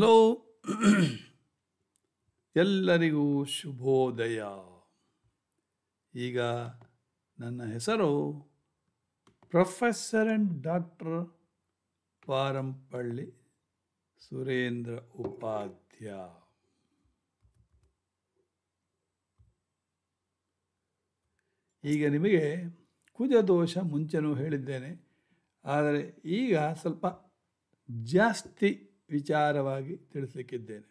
Hello ಎಲ್ಲರಿಗೂ ಶುಭೋದಯ ಈಗ ನನ್ನ ಹೆಸರು professor and doctor Parampalli Surendra Upadhya ಈಗ ನಿಮಗೆ ಕುಜದೋಷ ಮುಂಚೆನೂ ಹೇಳಿದ್ದೇನೆ ಆದರೆ ಈಗ ಸ್ವಲ್ಪ ಜಾಸ್ತಿ ವಿಚಾರವಾಗಿ ತಿಳಿಸಲಿಕ್ಕಿದ್ದೇನೆ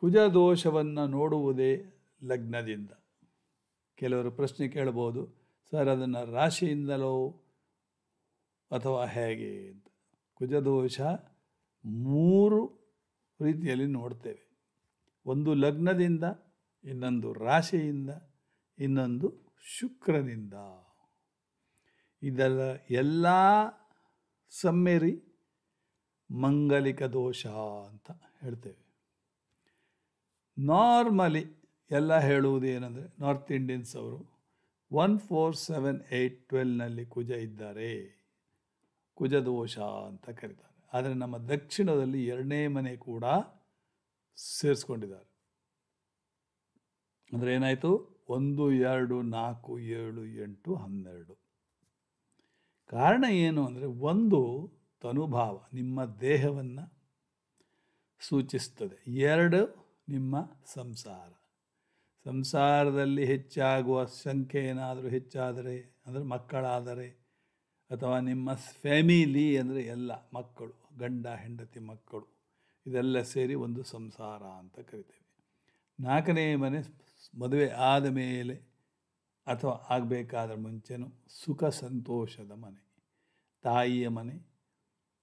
ಕುಜದೋಷವನ್ನು ನೋಡುವುದೇ ಲಗ್ನದಿಂದ ಕೆಲವರು ಪ್ರಶ್ನೆ ಕೇಳಬಹುದು ಸರ್ ಅದನ್ನು ರಾಶಿಯಿಂದಲೋ ಅಥವಾ ಹೇಗೆ ಅಂತ ಕುಜದೋಷ ಮೂರು ರೀತಿಯಲ್ಲಿ ನೋಡ್ತೇವೆ ಒಂದು ಲಗ್ನದಿಂದ ಇನ್ನೊಂದು ರಾಶಿಯಿಂದ ಇನ್ನೊಂದು ಶುಕ್ರನಿಂದ ಇದೆಲ್ಲ ಎಲ್ಲ ಸಮ್ಮೇರಿ ಮಂಗಲಿಕ ದೋಷ ಅಂತ ಹೇಳ್ತೇವೆ ನಾರ್ಮಲಿ ಎಲ್ಲ ಹೇಳುವುದು ಏನಂದರೆ ನಾರ್ತ್ ಇಂಡಿಯನ್ಸ್ ಅವರು ಒನ್ ಫೋರ್ ಸೆವೆನ್ ಏಯ್ಟ್ ಟ್ವೆಲ್ನಲ್ಲಿ ಕುಜ ಇದ್ದಾರೆ ಕುಜ ದೋಷ ಅಂತ ಕರೀತಾರೆ ಆದರೆ ನಮ್ಮ ದಕ್ಷಿಣದಲ್ಲಿ ಎರಡನೇ ಮನೆ ಕೂಡ ಸೇರಿಸ್ಕೊಂಡಿದ್ದಾರೆ ಅಂದರೆ ಏನಾಯಿತು ಒಂದು ಎರಡು ನಾಲ್ಕು ಏಳು ಎಂಟು ಹನ್ನೆರಡು ಕಾರಣ ಏನು ಅಂದರೆ ಒಂದು ಅನುಭಾವ ನಿಮ್ಮ ದೇಹವನ್ನು ಸೂಚಿಸ್ತದೆ ಎರಡು ನಿಮ್ಮ ಸಂಸಾರ ಸಂಸಾರದಲ್ಲಿ ಹೆಚ್ಚಾಗುವ ಸಂಖ್ಯೆ ಏನಾದರೂ ಹೆಚ್ಚಾದರೆ ಅಂದರೆ ಮಕ್ಕಳಾದರೆ ಅಥವಾ ನಿಮ್ಮ ಫ್ಯಾಮಿಲಿ ಅಂದರೆ ಎಲ್ಲ ಮಕ್ಕಳು ಗಂಡ ಹೆಂಡತಿ ಮಕ್ಕಳು ಇದೆಲ್ಲ ಸೇರಿ ಒಂದು ಸಂಸಾರ ಅಂತ ಕರಿತೇವೆ ನಾಲ್ಕನೇ ಮನೆ ಮದುವೆ ಆದ ಮೇಲೆ ಅಥವಾ ಆಗಬೇಕಾದ ಮುಂಚೆನೂ ಸುಖ ಸಂತೋಷದ ಮನೆ ತಾಯಿಯ ಮನೆ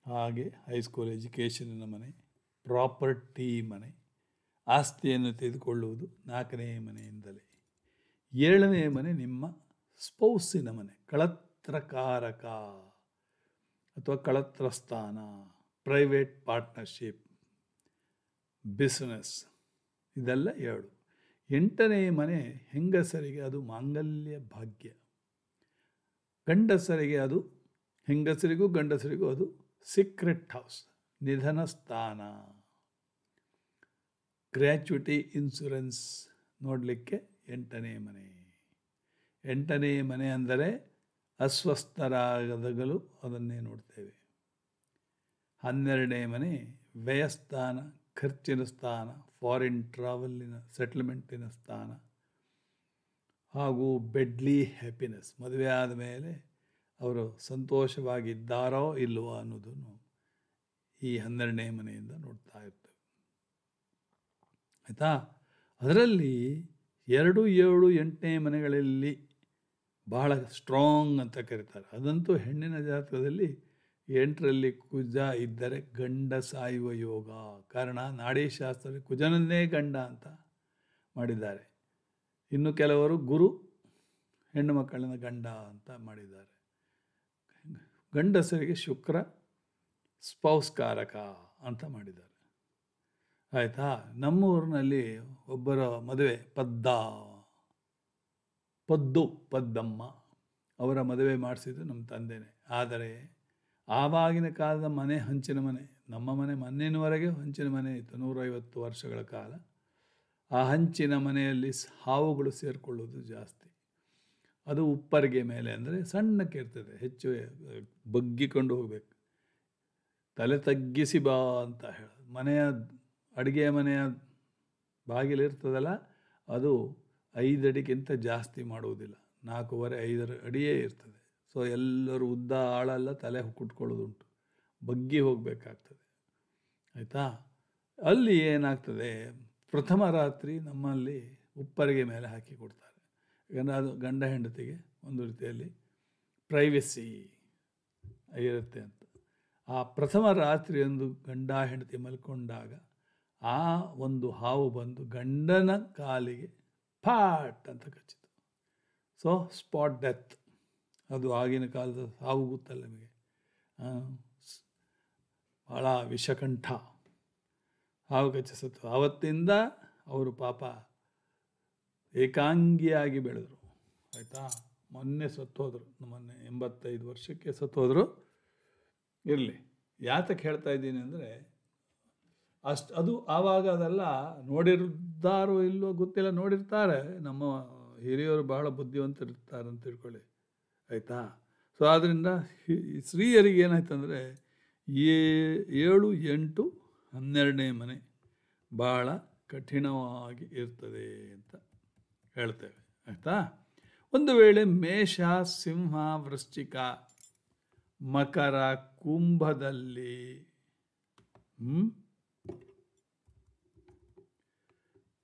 ಹಾಗೆ ಹೈಸ್ಕೂಲ್ ಎಜುಕೇಷನಿನ ಮನೆ ಪ್ರಾಪರ್ಟಿ ಮನೆ ಆಸ್ತಿಯನ್ನು ತೆಗೆದುಕೊಳ್ಳುವುದು ನಾಲ್ಕನೇ ಮನೆಯಿಂದಲೇ ಏಳನೇ ಮನೆ ನಿಮ್ಮ ಸ್ಪೌಸಿನ ಮನೆ ಕಳತ್ರಕಾರಕ ಅಥವಾ ಕಳತ್ರಸ್ಥಾನ ಪ್ರೈವೇಟ್ ಪಾರ್ಟ್ನರ್ಶಿಪ್ ಬಿಸ್ನೆಸ್ ಇದೆಲ್ಲ ಎರಡು ಎಂಟನೇ ಮನೆ ಹೆಂಗಸರಿಗೆ ಅದು ಮಾಂಗಲ್ಯ ಭಾಗ್ಯ ಗಂಡಸರಿಗೆ ಅದು ಹೆಂಗಸರಿಗೂ ಗಂಡಸರಿಗೂ ಅದು ಸೀಕ್ರೆಟ್ ಹೌಸ್ ನಿಧನ ಸ್ಥಾನ ಗ್ರ್ಯಾಚುಟಿ ಇನ್ಸುರೆನ್ಸ್ ನೋಡಲಿಕ್ಕೆ ಎಂಟನೇ ಮನೆ ಎಂಟನೇ ಮನೆ ಅಂದರೆ ಅಸ್ವಸ್ಥರಾಗದಗಲು ಅದನ್ನೇ ನೋಡ್ತೇವೆ ಹನ್ನೆರಡನೇ ಮನೆ ವ್ಯಯಸ್ಥಾನ ಖರ್ಚಿನ ಸ್ಥಾನ ಫಾರಿನ್ ಟ್ರಾವೆಲ್ಲಿನ ಸೆಟ್ಲ್ಮೆಂಟಿನ ಸ್ಥಾನ ಹಾಗೂ ಬೆಡ್ಲಿ ಹ್ಯಾಪಿನೆಸ್ ಮದುವೆ ಆದ ಮೇಲೆ ಅವರು ಸಂತೋಷವಾಗಿದ್ದಾರೋ ಇಲ್ಲವೋ ಅನ್ನೋದನ್ನು ಈ ಹನ್ನೆರಡನೇ ಮನೆಯಿಂದ ನೋಡ್ತಾ ಇರ್ತೇವೆ ಆಯಿತಾ ಅದರಲ್ಲಿ ಎರಡು ಏಳು ಎಂಟನೇ ಮನೆಗಳಲ್ಲಿ ಬಹಳ ಸ್ಟ್ರಾಂಗ್ ಅಂತ ಕರೀತಾರೆ ಅದಂತೂ ಹೆಣ್ಣಿನ ಜಾತಕದಲ್ಲಿ ಎಂಟರಲ್ಲಿ ಕುಜ ಇದ್ದರೆ ಗಂಡ ಸಾಯುವ ಯೋಗ ಕಾರಣ ನಾಡಿ ಶಾಸ್ತ್ರದಲ್ಲಿ ಕುಜನನ್ನೇ ಗಂಡ ಅಂತ ಮಾಡಿದ್ದಾರೆ ಇನ್ನು ಕೆಲವರು ಗುರು ಹೆಣ್ಣು ಮಕ್ಕಳನ್ನ ಗಂಡ ಅಂತ ಮಾಡಿದ್ದಾರೆ ಗಂಡಸರಿಗೆ ಶುಕ್ರ ಸ್ಪೌಸ್ಕಾರಕ ಅಂತ ಮಾಡಿದ್ದಾರೆ ಆಯಿತಾ ನಮ್ಮೂರಿನಲ್ಲಿ ಒಬ್ಬರ ಮದುವೆ ಪದ್ದ ಪದ್ದು ಪದ್ದಮ್ಮ ಅವರ ಮದುವೆ ಮಾಡಿಸಿದ್ದು ನಮ್ಮ ತಂದೆನೇ ಆದರೆ ಆವಾಗಿನ ಕಾಲದ ಮನೆ ಹಂಚಿನ ಮನೆ ನಮ್ಮ ಮನೆ ಮೊನ್ನೆಯವರೆಗೆ ಹಂಚಿನ ಮನೆ ಇತ್ತು ನೂರೈವತ್ತು ವರ್ಷಗಳ ಕಾಲ ಆ ಹಂಚಿನ ಮನೆಯಲ್ಲಿ ಹಾವುಗಳು ಸೇರಿಕೊಳ್ಳೋದು ಜಾಸ್ತಿ ಅದು ಉಪ್ಪರಿಗೆ ಮೇಲೆ ಅಂದರೆ ಸಣ್ಣಕ್ಕೆ ಇರ್ತದೆ ಹೆಚ್ಚು ಬಗ್ಗಿಕೊಂಡು ಹೋಗಬೇಕು ತಲೆ ತಗ್ಗಿಸಿ ಬಾ ಅಂತ ಹೇಳೋದು ಮನೆಯ ಅಡುಗೆ ಮನೆಯ ಬಾಗಿಲಿರ್ತದಲ್ಲ ಅದು ಐದಡಿಗಿಂತ ಜಾಸ್ತಿ ಮಾಡುವುದಿಲ್ಲ ನಾಲ್ಕೂವರೆ ಐದರ ಅಡಿಯೇ ಇರ್ತದೆ ಸೊ ಎಲ್ಲರೂ ಉದ್ದ ಆಳೆಲ್ಲ ತಲೆ ಕುಟ್ಕೊಳ್ಳೋದುಂಟು ಬಗ್ಗಿ ಹೋಗಬೇಕಾಗ್ತದೆ ಆಯಿತಾ ಅಲ್ಲಿ ಏನಾಗ್ತದೆ ಪ್ರಥಮ ರಾತ್ರಿ ನಮ್ಮಲ್ಲಿ ಉಪ್ಪರಿಗೆ ಮೇಲೆ ಹಾಕಿ ಕೊಡ್ತಾರೆ ಯಾಕಂದರೆ ಅದು ಗಂಡ ಹೆಂಡತಿಗೆ ಒಂದು ರೀತಿಯಲ್ಲಿ ಪ್ರೈವಸಿ ಇರುತ್ತೆ ಅಂತ ಆ ಪ್ರಥಮ ರಾತ್ರಿಯಂದು ಗಂಡ ಹೆಂಡತಿ ಮಲ್ಕೊಂಡಾಗ ಆ ಒಂದು ಹಾವು ಬಂದು ಗಂಡನ ಕಾಲಿಗೆ ಫಾಟ್ ಅಂತ ಕಚ್ಚಿತು ಸೊ ಸ್ಪಾಟ್ ಡೆತ್ ಅದು ಆಗಿನ ಕಾಲದ ಹಾವು ಗೊತ್ತಲ್ಲ ನಿಮಗೆ ಭಾಳ ವಿಷಕಂಠ ಹಾವು ಕಚ್ಚಿಸುತ್ತೆ ಆವತ್ತಿಂದ ಅವರು ಪಾಪ ಏಕಾಂಗಿಯಾಗಿ ಬೆಳೆದರು ಆಯಿತಾ ಮೊನ್ನೆ ಸತ್ತೋದ್ರು ಮೊನ್ನೆ ಎಂಬತ್ತೈದು ವರ್ಷಕ್ಕೆ ಸತ್ತೋದ್ರು ಇರಲಿ ಯಾತಕ್ಕೆ ಹೇಳ್ತಾ ಇದ್ದೀನಿ ಅಂದರೆ ಅಷ್ಟು ಅದು ಆವಾಗ ಅದೆಲ್ಲ ನೋಡಿರ್ದಾರೋ ಇಲ್ಲವೋ ಗೊತ್ತಿಲ್ಲ ನೋಡಿರ್ತಾರೆ ನಮ್ಮ ಹಿರಿಯರು ಬಹಳ ಇರ್ತಾರೆ ಅಂತ ತಿಳ್ಕೊಳ್ಳಿ ಆಯಿತಾ ಸೊ ಆದ್ದರಿಂದ ಸ್ತ್ರೀಯರಿಗೆ ಏನಾಯ್ತಂದರೆ ಏ ಏಳು ಎಂಟು ಹನ್ನೆರಡನೇ ಮನೆ ಭಾಳ ಕಠಿಣವಾಗಿ ಇರ್ತದೆ ಅಂತ ಹೇಳ್ತೇವೆ ಆಯಿತಾ ಒಂದು ವೇಳೆ ಮೇಷ ಸಿಂಹ ವೃಶ್ಚಿಕ ಮಕರ ಕುಂಭದಲ್ಲಿ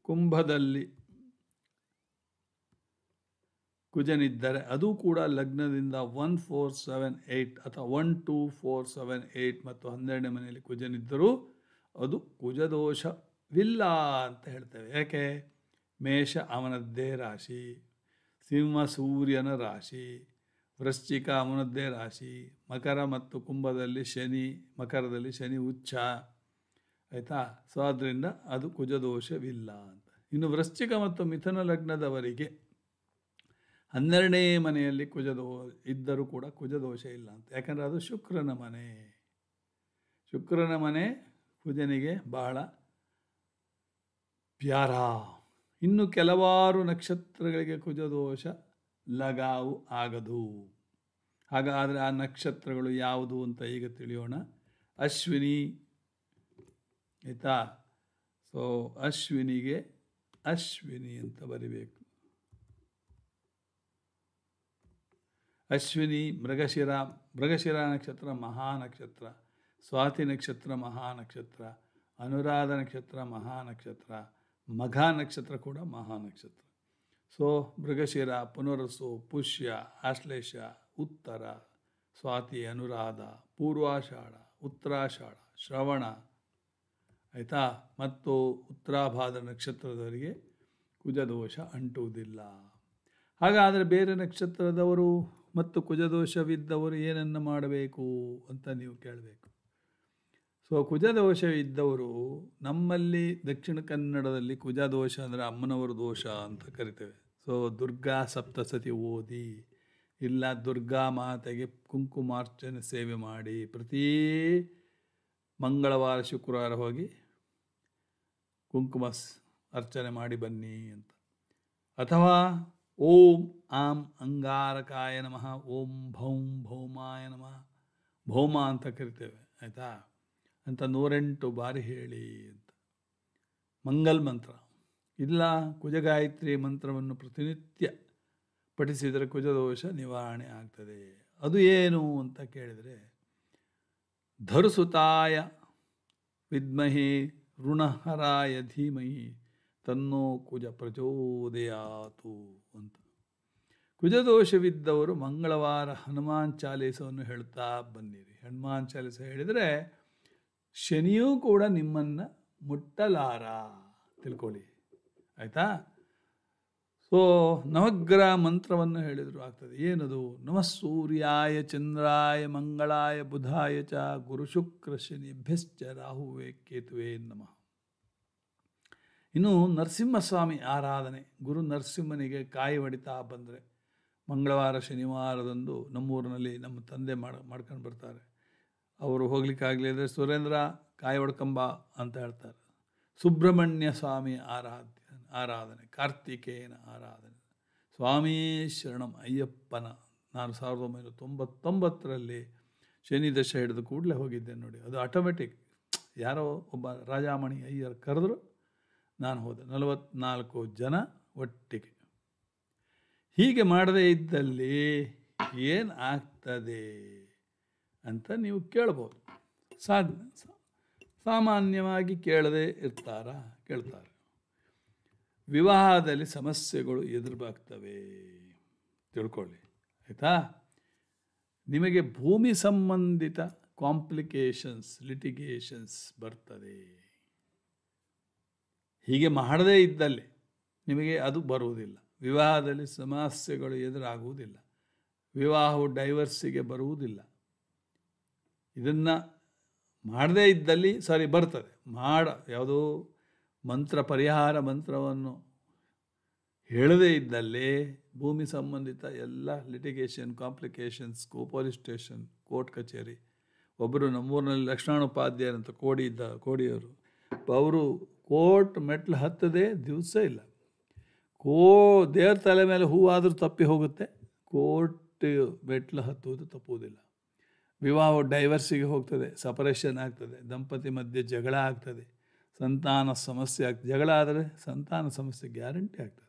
ಕುಂಭದಲ್ಲಿ ಕುಜನಿದ್ದರೆ ಅದು ಕೂಡ ಲಗ್ನದಿಂದ ಒನ್ ಫೋರ್ ಸೆವೆನ್ ಏಯ್ಟ್ ಅಥವಾ one two four seven eight ಮತ್ತು ಹನ್ನೆರಡನೇ ಮನೆಯಲ್ಲಿ ಕುಜನಿದ್ದರೂ ಅದು ಕುಜದೋಷವಿಲ್ಲ ಅಂತ ಹೇಳ್ತೇವೆ ಯಾಕೆ ಮೇಷ ಅವನದ್ದೇ ರಾಶಿ ಸಿಂಹ ಸೂರ್ಯನ ರಾಶಿ ವೃಶ್ಚಿಕ ಅವನದ್ದೇ ರಾಶಿ ಮಕರ ಮತ್ತು ಕುಂಭದಲ್ಲಿ ಶನಿ ಮಕರದಲ್ಲಿ ಶನಿ ಉಚ್ಚ ಆಯಿತಾ ಸೊ ಆದ್ದರಿಂದ ಅದು ಕುಜದೋಷವಿಲ್ಲ ಅಂತ ಇನ್ನು ವೃಶ್ಚಿಕ ಮತ್ತು ಮಿಥುನ ಲಗ್ನದವರಿಗೆ ಹನ್ನೆರಡನೇ ಮನೆಯಲ್ಲಿ ಕುಜದೋ ಇದ್ದರೂ ಕೂಡ ಕುಜದೋಷ ಇಲ್ಲ ಅಂತ ಯಾಕಂದರೆ ಅದು ಶುಕ್ರನ ಮನೆ ಶುಕ್ರನ ಮನೆ ಕುಜನಿಗೆ ಬಹಳ ಪ್ಯಾರಾ ಇನ್ನು ಕೆಲವಾರು ನಕ್ಷತ್ರಗಳಿಗೆ ಕುಜದೋಷ ಲಗಾವು ಆಗದು ಹಾಗಾದರೆ ಆ ನಕ್ಷತ್ರಗಳು ಯಾವುದು ಅಂತ ಈಗ ತಿಳಿಯೋಣ ಅಶ್ವಿನಿ ಆಯಿತಾ ಸೊ ಅಶ್ವಿನಿಗೆ ಅಶ್ವಿನಿ ಅಂತ ಬರಿಬೇಕು ಅಶ್ವಿನಿ ಮೃಗಶಿರ ಮೃಗಶಿರ ನಕ್ಷತ್ರ ಮಹಾ ನಕ್ಷತ್ರ ಸ್ವಾತಿ ನಕ್ಷತ್ರ ಮಹಾನಕ್ಷತ್ರ ಅನುರಾಧ ನಕ್ಷತ್ರ ಮಹಾ ನಕ್ಷತ್ರ ಮಘ ನಕ್ಷತ್ರ ಕೂಡ ನಕ್ಷತ್ರ ಸೊ ಮೃಗಶಿರ ಪುನರಸು ಪುಷ್ಯ ಆಶ್ಲೇಷ ಉತ್ತರ ಸ್ವಾತಿ ಅನುರಾಧ ಪೂರ್ವಾಷಾಢ ಉತ್ತರಾಷಾಢ ಶ್ರವಣ ಆಯಿತಾ ಮತ್ತು ಉತ್ತರಾಭಾದ ನಕ್ಷತ್ರದವರಿಗೆ ಕುಜದೋಷ ಅಂಟುವುದಿಲ್ಲ ಹಾಗಾದರೆ ಬೇರೆ ನಕ್ಷತ್ರದವರು ಮತ್ತು ಕುಜದೋಷವಿದ್ದವರು ಏನನ್ನು ಮಾಡಬೇಕು ಅಂತ ನೀವು ಕೇಳಬೇಕು ಸೊ ಕುಜದೋಷ ಇದ್ದವರು ನಮ್ಮಲ್ಲಿ ದಕ್ಷಿಣ ಕನ್ನಡದಲ್ಲಿ ಕುಜ ದೋಷ ಅಂದರೆ ಅಮ್ಮನವರ ದೋಷ ಅಂತ ಕರಿತೇವೆ ಸೊ ದುರ್ಗಾ ಸಪ್ತಸತಿ ಓದಿ ಇಲ್ಲ ದುರ್ಗಾ ಮಾತೆಗೆ ಕುಂಕುಮಾರ್ಚನೆ ಸೇವೆ ಮಾಡಿ ಪ್ರತಿ ಮಂಗಳವಾರ ಶುಕ್ರವಾರ ಹೋಗಿ ಕುಂಕುಮ ಅರ್ಚನೆ ಮಾಡಿ ಬನ್ನಿ ಅಂತ ಅಥವಾ ಓಂ ಆಂ ಅಂಗಾರಕಾಯ ನಮಃ ಓಂ ಭೌಂ ಭೌಮಾಯ ನಮಃ ಭೌಮ ಅಂತ ಕರಿತೇವೆ ಆಯಿತಾ ಅಂತ ನೂರೆಂಟು ಬಾರಿ ಹೇಳಿ ಅಂತ ಮಂಗಲ್ ಮಂತ್ರ ಇಲ್ಲ ಕುಜಗಾಯತ್ರಿ ಮಂತ್ರವನ್ನು ಪ್ರತಿನಿತ್ಯ ಪಠಿಸಿದರೆ ಕುಜದೋಷ ನಿವಾರಣೆ ಆಗ್ತದೆ ಅದು ಏನು ಅಂತ ಕೇಳಿದರೆ ಧರ್ಸುತಾಯ ವಿದ್ಮಹಿ ಋಣಹರಾಯ ಧೀಮಹಿ ತನ್ನೋ ಕುಜ ಪ್ರಚೋದಯಾತು ಅಂತ ಕುಜದೋಷವಿದ್ದವರು ಮಂಗಳವಾರ ಹನುಮಾನ್ ಚಾಲೀಸವನ್ನು ಹೇಳ್ತಾ ಬಂದಿರಿ ಹನುಮಾನ್ ಚಾಲೀಸ ಹೇಳಿದರೆ ಶನಿಯೂ ಕೂಡ ನಿಮ್ಮನ್ನು ಮುಟ್ಟಲಾರ ತಿಳ್ಕೊಳ್ಳಿ ಆಯಿತಾ ಸೊ ನವಗ್ರಹ ಮಂತ್ರವನ್ನು ಹೇಳಿದರೂ ಆಗ್ತದೆ ಏನದು ನಮಃ ಸೂರ್ಯಾಯ ಚಂದ್ರಾಯ ಮಂಗಳಾಯ ಬುಧಾಯ ಚ ಗುರು ಶುಕ್ರ ಶನಿಭ್ಯಶ್ಚ ರಾಹುವೇ ಕೇತುವೆ ನಮಃ ಇನ್ನು ನರಸಿಂಹಸ್ವಾಮಿ ಆರಾಧನೆ ಗುರು ನರಸಿಂಹನಿಗೆ ಕಾಯಿ ಹೊಡಿತಾ ಬಂದರೆ ಮಂಗಳವಾರ ಶನಿವಾರದಂದು ನಮ್ಮೂರಿನಲ್ಲಿ ನಮ್ಮ ತಂದೆ ಮಾಡ್ಕೊಂಡು ಬರ್ತಾರೆ ಅವರು ಅಂದರೆ ಸುರೇಂದ್ರ ಕಾಯಿ ಅಂತ ಹೇಳ್ತಾರೆ ಸುಬ್ರಹ್ಮಣ್ಯ ಸ್ವಾಮಿ ಆರಾಧ್ಯ ಆರಾಧನೆ ಕಾರ್ತಿಕೇಯನ ಆರಾಧನೆ ಸ್ವಾಮಿ ಶರಣಂ ಅಯ್ಯಪ್ಪನ ನಾನು ಸಾವಿರದ ಒಂಬೈನೂರ ತೊಂಬತ್ತೊಂಬತ್ತರಲ್ಲಿ ಶನಿ ದಶ ಹಿಡಿದು ಕೂಡಲೇ ಹೋಗಿದ್ದೆ ನೋಡಿ ಅದು ಆಟೋಮೆಟಿಕ್ ಯಾರೋ ಒಬ್ಬ ರಾಜಾಮಣಿ ಅಯ್ಯರ್ ಕರೆದ್ರು ನಾನು ಹೋದೆ ನಲವತ್ನಾಲ್ಕು ಜನ ಒಟ್ಟಿಗೆ ಹೀಗೆ ಮಾಡದೇ ಇದ್ದಲ್ಲಿ ಏನು ಆಗ್ತದೆ ಅಂತ ನೀವು ಕೇಳ್ಬೋದು ಸಾಧ್ಯ ಸಾಮಾನ್ಯವಾಗಿ ಕೇಳದೆ ಇರ್ತಾರ ಕೇಳ್ತಾರೆ ವಿವಾಹದಲ್ಲಿ ಸಮಸ್ಯೆಗಳು ಬಾಗ್ತವೆ ತಿಳ್ಕೊಳ್ಳಿ ಆಯಿತಾ ನಿಮಗೆ ಭೂಮಿ ಸಂಬಂಧಿತ ಕಾಂಪ್ಲಿಕೇಶನ್ಸ್ ಲಿಟಿಗೇಷನ್ಸ್ ಬರ್ತದೆ ಹೀಗೆ ಮಾಡದೇ ಇದ್ದಲ್ಲಿ ನಿಮಗೆ ಅದು ಬರುವುದಿಲ್ಲ ವಿವಾಹದಲ್ಲಿ ಸಮಸ್ಯೆಗಳು ಎದುರಾಗುವುದಿಲ್ಲ ವಿವಾಹವು ಡೈವರ್ಸಿಗೆ ಬರುವುದಿಲ್ಲ ಇದನ್ನು ಮಾಡದೇ ಇದ್ದಲ್ಲಿ ಸಾರಿ ಬರ್ತದೆ ಮಾಡ ಯಾವುದೋ ಮಂತ್ರ ಪರಿಹಾರ ಮಂತ್ರವನ್ನು ಹೇಳದೇ ಇದ್ದಲ್ಲಿ ಭೂಮಿ ಸಂಬಂಧಿತ ಎಲ್ಲ ಲಿಟಿಗೇಷನ್ ಕಾಂಪ್ಲಿಕೇಶನ್ಸ್ ಕೋ ಪೊಲೀಸ್ ಸ್ಟೇಷನ್ ಕೋರ್ಟ್ ಕಚೇರಿ ಒಬ್ಬರು ನಮ್ಮೂರಿನಲ್ಲಿ ಲಕ್ಷ್ಮಣೋಪಾಧ್ಯಾಯ ಅಂತ ಕೋಡಿ ಇದ್ದ ಕೋಡಿಯವರು ಅವರು ಕೋರ್ಟ್ ಮೆಟ್ಲು ಹತ್ತದೆ ದಿವಸ ಇಲ್ಲ ಕೋ ದೇವ್ರ ತಲೆ ಮೇಲೆ ಹೂವಾದರೂ ತಪ್ಪಿ ಹೋಗುತ್ತೆ ಕೋರ್ಟ್ ಮೆಟ್ಲು ಹತ್ತುವುದು ತಪ್ಪುವುದಿಲ್ಲ ವಿವಾಹ ಡೈವರ್ಸಿಗೆ ಹೋಗ್ತದೆ ಸಪರೇಷನ್ ಆಗ್ತದೆ ದಂಪತಿ ಮಧ್ಯೆ ಜಗಳ ಆಗ್ತದೆ ಸಂತಾನ ಸಮಸ್ಯೆ ಆಗ್ತದೆ ಜಗಳ ಆದರೆ ಸಂತಾನ ಸಮಸ್ಯೆ ಗ್ಯಾರಂಟಿ ಆಗ್ತದೆ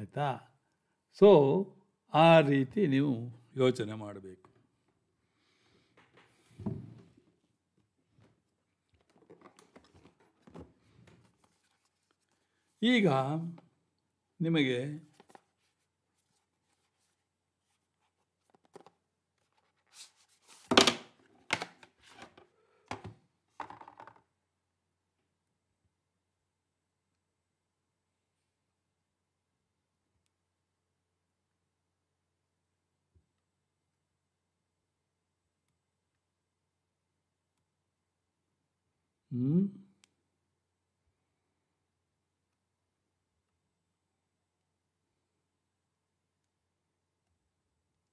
ಆಯಿತಾ ಸೊ ಆ ರೀತಿ ನೀವು ಯೋಚನೆ ಮಾಡಬೇಕು ಈಗ ನಿಮಗೆ Hmm?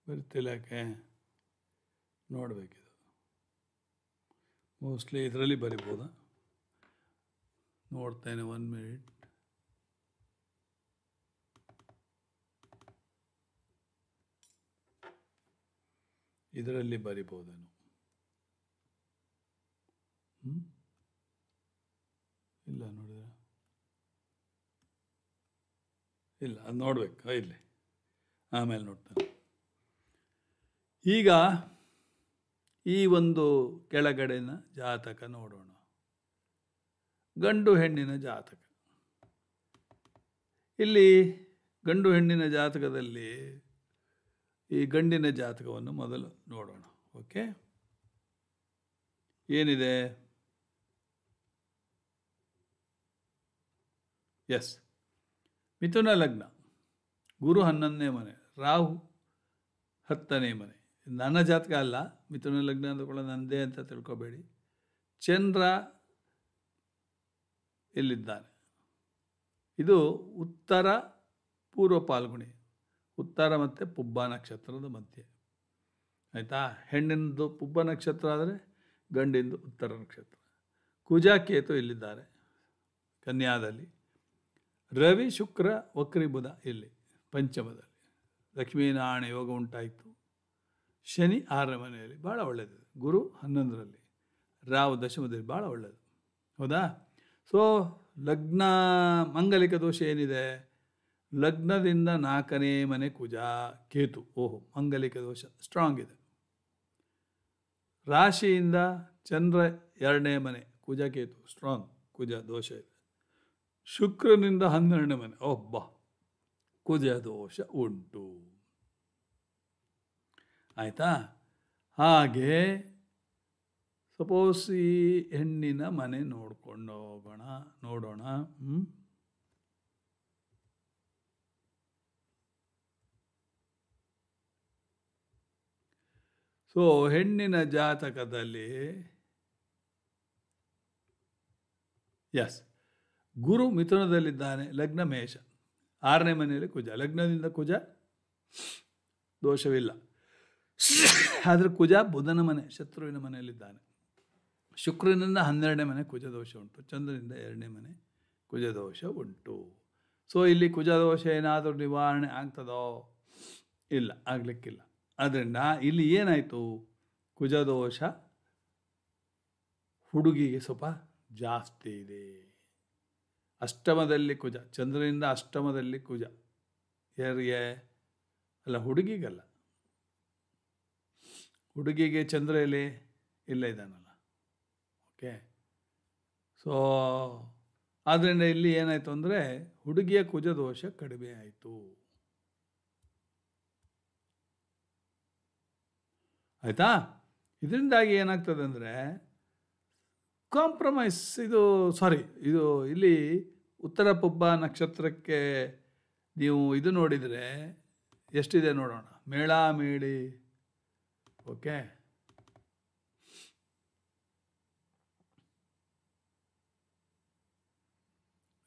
ಬರ್ತಿಲ್ಲ ಯಾಕೆ ನೋಡಬೇಕಿದು ಮೋಸ್ಟ್ಲಿ ಇದರಲ್ಲಿ ಬರಿಬೋದಾ ನೋಡ್ತೇನೆ ಒನ್ ಮಿನಿಟ್ ಇದರಲ್ಲಿ ಬರಿಬೋದೇನು ಹ್ಞೂ ಇಲ್ಲ ನೋಡಿದ ಇಲ್ಲ ಅದು ನೋಡ್ಬೇಕು ಇಲ್ಲಿ ಆಮೇಲೆ ನೋಡ್ತೇನೆ ಈಗ ಈ ಒಂದು ಕೆಳಗಡೆನ ಜಾತಕ ನೋಡೋಣ ಗಂಡು ಹೆಣ್ಣಿನ ಜಾತಕ ಇಲ್ಲಿ ಗಂಡು ಹೆಣ್ಣಿನ ಜಾತಕದಲ್ಲಿ ಈ ಗಂಡಿನ ಜಾತಕವನ್ನು ಮೊದಲು ನೋಡೋಣ ಓಕೆ ಏನಿದೆ ಎಸ್ ಮಿಥುನ ಲಗ್ನ ಗುರು ಹನ್ನೊಂದನೇ ಮನೆ ರಾಹು ಹತ್ತನೇ ಮನೆ ನನ್ನ ಜಾತಕ ಅಲ್ಲ ಮಿಥುನ ಲಗ್ನ ಕೂಡ ನಂದೇ ಅಂತ ತಿಳ್ಕೊಬೇಡಿ ಚಂದ್ರ ಎಲ್ಲಿದ್ದಾನೆ ಇದು ಉತ್ತರ ಪೂರ್ವ ಪಾಲ್ಗುಣಿ ಉತ್ತರ ಮತ್ತು ಪುಬ್ಬ ನಕ್ಷತ್ರದ ಮಧ್ಯೆ ಆಯಿತಾ ಹೆಣ್ಣಿನದು ಪುಬ್ಬ ನಕ್ಷತ್ರ ಆದರೆ ಗಂಡಿಂದು ಉತ್ತರ ನಕ್ಷತ್ರ ಕುಜಾಕೇತು ಕೇತು ಇಲ್ಲಿದ್ದಾರೆ ಕನ್ಯಾದಲ್ಲಿ ರವಿ ಶುಕ್ರ ವಕ್ರಿ ಬುಧ ಇಲ್ಲಿ ಪಂಚಮದಲ್ಲಿ ಲಕ್ಷ್ಮೀನಾರಾಯಣ ಯೋಗ ಉಂಟಾಯಿತು ಶನಿ ಆರನೇ ಮನೆಯಲ್ಲಿ ಭಾಳ ಒಳ್ಳೆಯದು ಗುರು ಹನ್ನೊಂದರಲ್ಲಿ ರಾವ್ ದಶಮದಲ್ಲಿ ಭಾಳ ಒಳ್ಳೆಯದು ಹೌದಾ ಸೊ ಲಗ್ನ ಮಂಗಲಿಕ ದೋಷ ಏನಿದೆ ಲಗ್ನದಿಂದ ನಾಲ್ಕನೇ ಮನೆ ಕುಜ ಕೇತು ಓಹೋ ಮಂಗಲಿಕ ದೋಷ ಸ್ಟ್ರಾಂಗ್ ಇದೆ ರಾಶಿಯಿಂದ ಚಂದ್ರ ಎರಡನೇ ಮನೆ ಕುಜ ಕೇತು ಸ್ಟ್ರಾಂಗ್ ಕುಜ ದೋಷ ಇದೆ ಶುಕ್ರನಿಂದ ಹನ್ನೆರಡನೇ ಮನೆ ಒಬ್ಬ ಕುಜ ದೋಷ ಉಂಟು ಆಯ್ತಾ ಹಾಗೆ ಸಪೋಸ್ ಈ ಹೆಣ್ಣಿನ ಮನೆ ನೋಡ್ಕೊಂಡು ಹೋಗೋಣ ನೋಡೋಣ ಸೊ ಹೆಣ್ಣಿನ ಜಾತಕದಲ್ಲಿ ಎಸ್ ಗುರು ಮಿಥುನದಲ್ಲಿದ್ದಾನೆ ಲಗ್ನ ಮೇಷ ಆರನೇ ಮನೆಯಲ್ಲಿ ಕುಜ ಲಗ್ನದಿಂದ ಕುಜ ದೋಷವಿಲ್ಲ ಆದರೆ ಕುಜ ಬುಧನ ಮನೆ ಶತ್ರುವಿನ ಮನೆಯಲ್ಲಿದ್ದಾನೆ ಶುಕ್ರನಿಂದ ಹನ್ನೆರಡನೇ ಮನೆ ದೋಷ ಉಂಟು ಚಂದ್ರನಿಂದ ಎರಡನೇ ಮನೆ ದೋಷ ಉಂಟು ಸೊ ಇಲ್ಲಿ ದೋಷ ಏನಾದರೂ ನಿವಾರಣೆ ಆಗ್ತದೋ ಇಲ್ಲ ಆಗಲಿಕ್ಕಿಲ್ಲ ಆದ್ದರಿಂದ ಇಲ್ಲಿ ಏನಾಯಿತು ದೋಷ ಹುಡುಗಿಗೆ ಸ್ವಲ್ಪ ಜಾಸ್ತಿ ಇದೆ ಅಷ್ಟಮದಲ್ಲಿ ಕುಜ ಚಂದ್ರನಿಂದ ಅಷ್ಟಮದಲ್ಲಿ ಕುಜ ಯಾರಿಗೆ ಅಲ್ಲ ಹುಡುಗಿಗಲ್ಲ ಹುಡುಗಿಗೆ ಚಂದ್ರ ಎಲ್ಲಿ ಇಲ್ಲ ಇದ್ದಾನಲ್ಲ ಓಕೆ ಸೊ ಆದ್ದರಿಂದ ಇಲ್ಲಿ ಏನಾಯಿತು ಅಂದರೆ ಹುಡುಗಿಯ ದೋಷ ಕಡಿಮೆ ಆಯಿತು ಆಯಿತಾ ಇದರಿಂದಾಗಿ ಏನಾಗ್ತದೆ ಅಂದರೆ ಕಾಂಪ್ರಮೈಸ್ ಇದು ಸಾರಿ ಇದು ಇಲ್ಲಿ ಉತ್ತರ ಪುಬ್ಬ ನಕ್ಷತ್ರಕ್ಕೆ ನೀವು ಇದು ನೋಡಿದರೆ ಎಷ್ಟಿದೆ ನೋಡೋಣ ಮೇಳ ಮೇಳಿ ಓಕೆ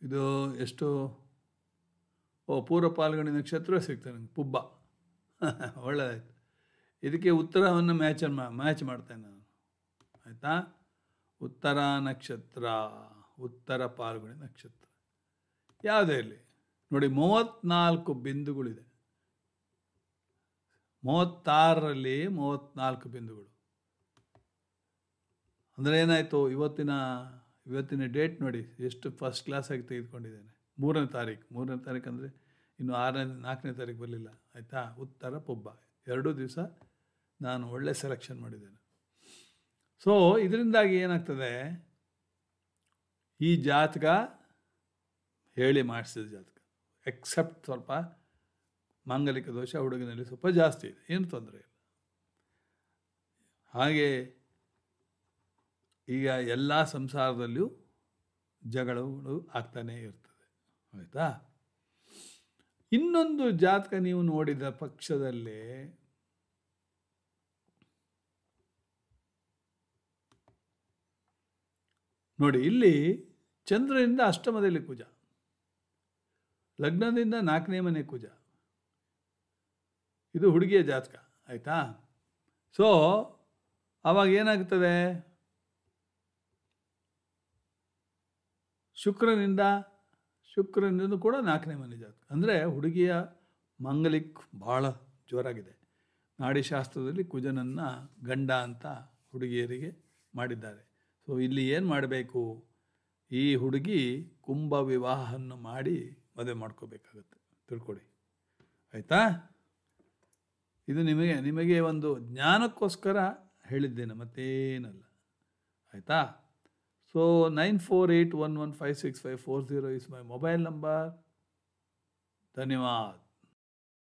ಇದು ಎಷ್ಟು ಓ ಪೂರ್ವ ಪಾಲ್ಗಣಿ ನಕ್ಷತ್ರ ಸಿಗ್ತದೆ ನಂಗೆ ಪುಬ್ಬ ಒಳ್ಳೆಯದಾಯ್ತು ಇದಕ್ಕೆ ಉತ್ತರವನ್ನು ಮ್ಯಾಚ್ ಮ್ಯಾಚ್ ಮಾಡ್ತೇನೆ ನಾನು ಆಯಿತಾ ಉತ್ತರ ನಕ್ಷತ್ರ ಉತ್ತರ ಪಾಲ್ಗುಣಿ ನಕ್ಷತ್ರ ಯಾವುದೇ ಇರಲಿ ನೋಡಿ ಮೂವತ್ತ್ನಾಲ್ಕು ಬಿಂದುಗಳಿದೆ ಮೂವತ್ತಾರರಲ್ಲಿ ಮೂವತ್ತ್ನಾಲ್ಕು ಬಿಂದುಗಳು ಅಂದರೆ ಏನಾಯಿತು ಇವತ್ತಿನ ಇವತ್ತಿನ ಡೇಟ್ ನೋಡಿ ಎಷ್ಟು ಫಸ್ಟ್ ಕ್ಲಾಸಾಗಿ ತೆಗೆದುಕೊಂಡಿದ್ದೇನೆ ಮೂರನೇ ತಾರೀಕು ಮೂರನೇ ತಾರೀಕು ಅಂದರೆ ಇನ್ನು ಆರನೇ ನಾಲ್ಕನೇ ತಾರೀಕು ಬರಲಿಲ್ಲ ಆಯಿತಾ ಉತ್ತರ ಪುಬ್ಬ ಎರಡೂ ದಿವಸ ನಾನು ಒಳ್ಳೆ ಸೆಲೆಕ್ಷನ್ ಮಾಡಿದ್ದೇನೆ ಸೊ ಇದರಿಂದಾಗಿ ಏನಾಗ್ತದೆ ಈ ಜಾತಕ ಹೇಳಿ ಮಾಡಿಸಿದ ಜಾತಕ ಎಕ್ಸೆಪ್ಟ್ ಸ್ವಲ್ಪ ಮಾಂಗಲಿಕ ದೋಷ ಹುಡುಗನಲ್ಲಿ ಸ್ವಲ್ಪ ಜಾಸ್ತಿ ಇದೆ ಏನು ತೊಂದರೆ ಇಲ್ಲ ಹಾಗೆ ಈಗ ಎಲ್ಲ ಸಂಸಾರದಲ್ಲಿಯೂ ಜಗಳಗಳು ಆಗ್ತಾನೇ ಇರ್ತದೆ ಆಯಿತಾ ಇನ್ನೊಂದು ಜಾತಕ ನೀವು ನೋಡಿದ ಪಕ್ಷದಲ್ಲೇ ನೋಡಿ ಇಲ್ಲಿ ಚಂದ್ರನಿಂದ ಅಷ್ಟಮದಲ್ಲಿ ಕುಜ ಲಗ್ನದಿಂದ ನಾಲ್ಕನೇ ಮನೆ ಕುಜ ಇದು ಹುಡುಗಿಯ ಜಾತಕ ಆಯಿತಾ ಸೊ ಅವಾಗ ಏನಾಗ್ತದೆ ಶುಕ್ರನಿಂದ ಶುಕ್ರನಿಂದ ಕೂಡ ನಾಲ್ಕನೇ ಮನೆ ಜಾತಕ ಅಂದರೆ ಹುಡುಗಿಯ ಮಂಗಲಿಕ್ ಭಾಳ ಜೋರಾಗಿದೆ ನಾಡಿಶಾಸ್ತ್ರದಲ್ಲಿ ಕುಜನನ್ನು ಗಂಡ ಅಂತ ಹುಡುಗಿಯರಿಗೆ ಮಾಡಿದ್ದಾರೆ ಸೊ ಇಲ್ಲಿ ಏನು ಮಾಡಬೇಕು ಈ ಹುಡುಗಿ ಕುಂಭ ವಿವಾಹವನ್ನು ಮಾಡಿ ಮದುವೆ ಮಾಡ್ಕೋಬೇಕಾಗತ್ತೆ ತಿಳ್ಕೊಡಿ ಆಯಿತಾ ಇದು ನಿಮಗೆ ನಿಮಗೆ ಒಂದು ಜ್ಞಾನಕ್ಕೋಸ್ಕರ ಹೇಳಿದ್ದೇನೆ ಮತ್ತೇನಲ್ಲ ಆಯಿತಾ so nine four eight one one five six five four zero is my mobile number ಧನ್ಯವಾದ